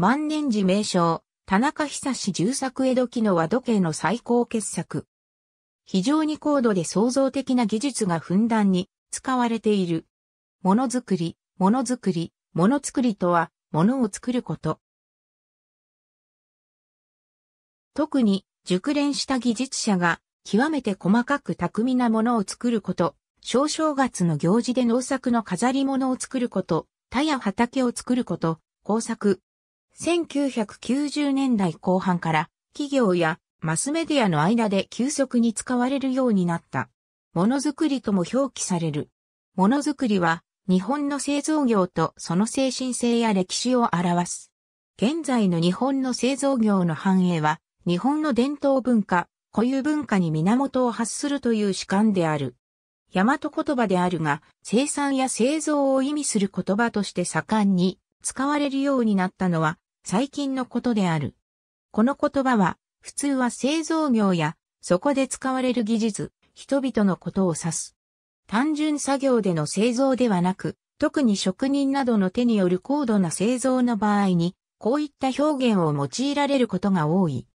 万年寺名称、田中久志重作江戸期の和時計の最高傑作。非常に高度で創造的な技術がふんだんに使われている。ものづくり、ものづくり、ものづくりとは、ものを作ること。特に、熟練した技術者が、極めて細かく巧みなものを作ること、小正月の行事で農作の飾り物を作ること、田や畑を作ること、工作、1990年代後半から企業やマスメディアの間で急速に使われるようになった。ものづくりとも表記される。ものづくりは日本の製造業とその精神性や歴史を表す。現在の日本の製造業の繁栄は日本の伝統文化、固有文化に源を発するという主観である。大和言葉であるが、生産や製造を意味する言葉として盛んに使われるようになったのは、最近のことである。この言葉は、普通は製造業や、そこで使われる技術、人々のことを指す。単純作業での製造ではなく、特に職人などの手による高度な製造の場合に、こういった表現を用いられることが多い。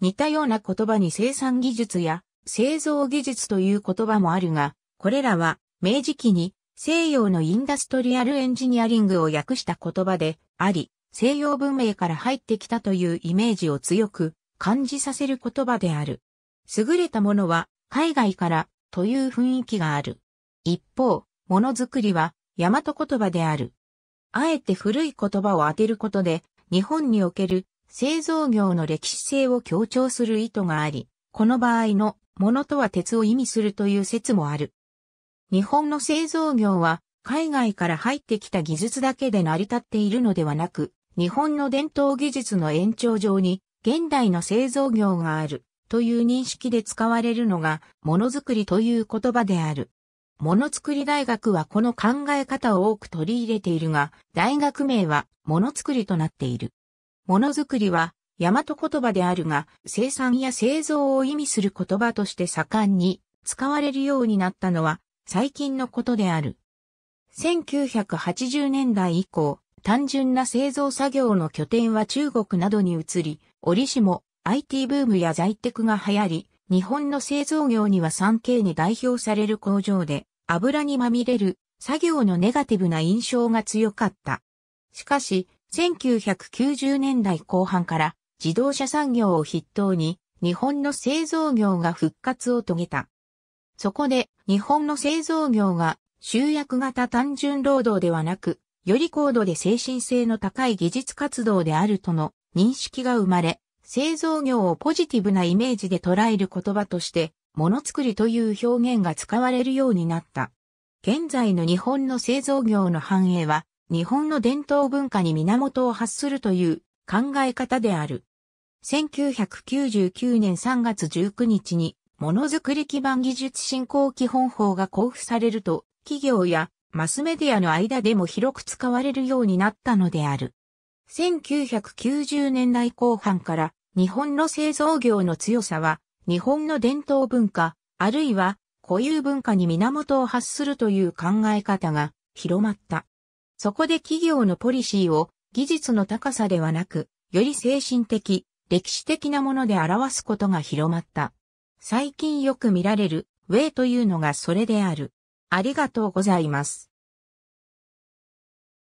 似たような言葉に生産技術や製造技術という言葉もあるが、これらは明治期に西洋のインダストリアルエンジニアリングを訳した言葉であり、西洋文明から入ってきたというイメージを強く感じさせる言葉である。優れたものは海外からという雰囲気がある。一方、ものづくりは大和言葉である。あえて古い言葉を当てることで日本における製造業の歴史性を強調する意図があり、この場合のものとは鉄を意味するという説もある。日本の製造業は海外から入ってきた技術だけで成り立っているのではなく、日本の伝統技術の延長上に現代の製造業があるという認識で使われるのがものづくりという言葉である。ものづくり大学はこの考え方を多く取り入れているが、大学名はものづくりとなっている。ものづくりは大和言葉であるが、生産や製造を意味する言葉として盛んに使われるようになったのは最近のことである。1980年代以降、単純な製造作業の拠点は中国などに移り、折しも IT ブームや在宅が流行り、日本の製造業には 3K に代表される工場で油にまみれる作業のネガティブな印象が強かった。しかし、1990年代後半から自動車産業を筆頭に日本の製造業が復活を遂げた。そこで日本の製造業が集約型単純労働ではなくより高度で精神性の高い技術活動であるとの認識が生まれ、製造業をポジティブなイメージで捉える言葉として、ものづくりという表現が使われるようになった。現在の日本の製造業の繁栄は、日本の伝統文化に源を発するという考え方である。1999年3月19日に、ものづくり基盤技術振興基本法が交付されると、企業やマスメディアの間でも広く使われるようになったのである。1990年代後半から日本の製造業の強さは日本の伝統文化、あるいは固有文化に源を発するという考え方が広まった。そこで企業のポリシーを技術の高さではなく、より精神的、歴史的なもので表すことが広まった。最近よく見られる、ウェイというのがそれである。ありがとうございます。